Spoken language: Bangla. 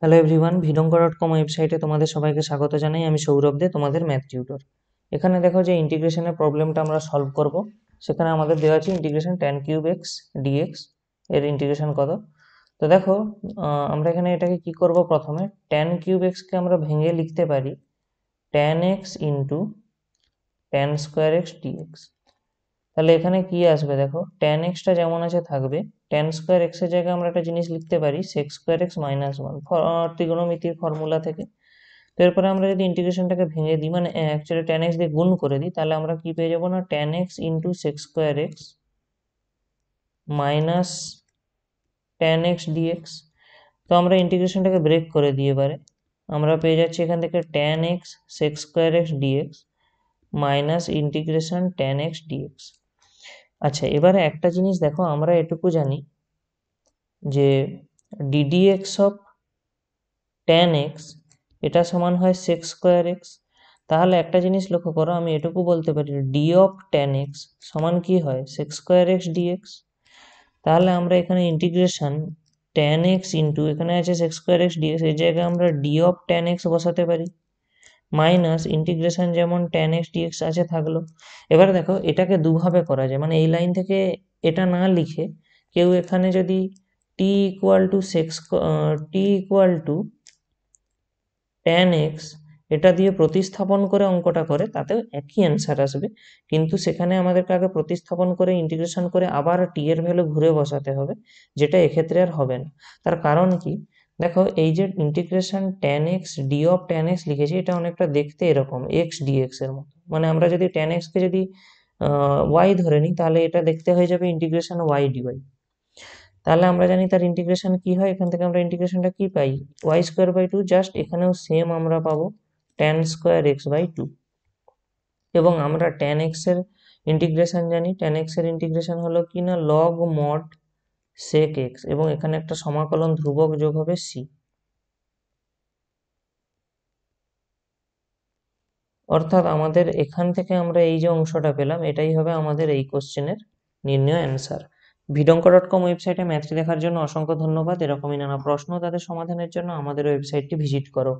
হ্যালো এভরিওয়ান ভিডঙ্কর ডট কম ওয়েবসাইটে তোমাদের সবাইকে স্বাগত জানাই আমি সৌরভ দে তোমাদের ম্যাথ টিউটর এখানে দেখো যে ইন্টিগ্রেশনের প্রবলেমটা আমরা সলভ করব সেখানে আমাদের দেওয়া আছে integration tan cube x dx এর ইন্টিগ্রেশন কত তো দেখো আমরা এখানে এটাকে কি করব প্রথমে ট্যান কিউব এক্সকে আমরা ভেঙে লিখতে পারি tan x into tan square x dx তাহলে এখানে কি আসবে দেখো টেন এক্সটা যেমন আছে থাকবে টেন স্কোয়ার এক্সের জায়গায় আমরা একটা জিনিস লিখতে পারি sec square x minus one ত্রিগোণমিতির ফর্মুলা থেকে তো এরপরে আমরা যদি ইন্টিগ্রেশনটাকে ভেঙে দিই মানে অ্যাকচুয়ালি টেন এক্স দিয়ে গুণ করে দিই তাহলে আমরা কি পেয়ে যাবো না tan x into sec square x minus tan x dx তো আমরা ইন্টিগ্রেশনটাকে ব্রেক করে দিয়ে এবারে আমরা পেয়ে যাচ্ছি এখান থেকে tan x sec square x dx minus integration tan x dx আচ্ছা একটা জিনিস দেখো আমরা এটুকু জানি যে d d x of tan x এটা সমান হয় সেক্স স্কোয়ার এক্স তাহলে একটা জিনিস লক্ষ্য করো আমি এটুকু বলতে পারি ডি অফ ট্যান এক্স সমান কি হয় সেক্স স্কোয়ার এক্স ডিএক্স তাহলে আমরা এখানে ইন্টিগ্রেশন ট্যান এক্স ইন্টু এখানে আছে সেক্স স্কোয়ার এক্স ডিএক্স এই জায়গায় আমরা ডি অফ ট্যান এক্স বসাতে পারি মাইনাস ইন্টিগ্রেশন যেমন ট্যান এক্স ডিএক্স আছে থাকলো এবার দেখো এটাকে দুভাবে করা যায় মানে এই লাইন থেকে এটা না লিখে কেউ এখানে যদি t equal to sec t equal to tan x এটা দিয়ে প্রতিস্থাপন করে অঙ্কটা করে তাতেও একই অ্যান্সার আসবে কিন্তু সেখানে আমাদেরকে আগে প্রতিস্থাপন করে ইন্টিগ্রেশন করে আবার টি এর ভ্যালু ঘুরে বসাতে হবে যেটা এক্ষেত্রে আর হবে না তার কারণ কি দেখো এই যে integration tan x d of tan x লিখেছি এটা অনেকটা দেখতে এরকম এক্স ডি এক্স এর মতো মানে আমরা যদি টেন এক্সকে যদি ওয়াই ধরে নিই তাহলে এটা দেখতে হয়ে যাবে ইন্টিগ্রেশন ওয়াই ডিওয়াই তাহলে আমরা জানি তার ইন্টিগ্রেশন কি হয় এখান থেকে আমরা ইন্টিগ্রেশনটা কি পাই y square by two just এখানেও সেম আমরা পাবো tan square x by two এবং আমরা টেন এক্সের ইন্টিগ্রেশন জানি টেন এক্সের ইন্টিগ্রেশন হলো কি না লগ মড sec এক্স এবং এখানে একটা সমাকলন ধ্রুবক যোগ হবে সি অর্থাৎ আমাদের এখান থেকে আমরা এই যে অংশটা পেলাম এটাই হবে আমাদের এই কোশ্চেনের নির্ণয় অ্যান্সার ভিডঙ্ক ডট কম ওয়েবসাইটে ম্যাথটি দেখার জন্য অসংখ্য ধন্যবাদ এরকমই নানা প্রশ্ন তাদের সমাধানের জন্য আমাদের ওয়েবসাইটটি ভিজিট করো